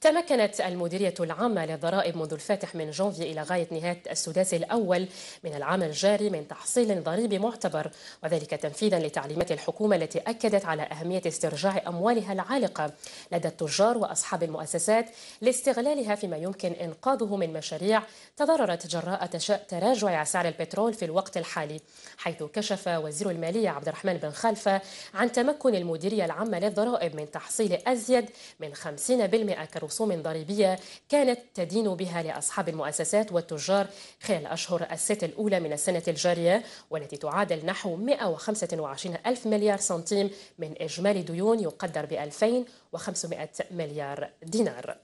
تمكنت المديرية العامة للضرائب منذ الفاتح من جانفي إلى غاية نهاية السداس الأول من العام الجاري من تحصيل ضريبي معتبر وذلك تنفيذا لتعليمات الحكومة التي أكدت على أهمية استرجاع أموالها العالقة لدى التجار وأصحاب المؤسسات لاستغلالها فيما يمكن إنقاذه من مشاريع تضررت جراء تراجع سعر البترول في الوقت الحالي حيث كشف وزير المالية عبد الرحمن بن خلفة عن تمكن المديرية العامة للضرائب من تحصيل أزيد من 50% كرو رسوم ضريبية كانت تدين بها لأصحاب المؤسسات والتجار خلال أشهر الست الأولى من السنة الجارية والتي تعادل نحو 125 ألف مليار سنتيم من إجمالي ديون يقدر ب 2500 مليار دينار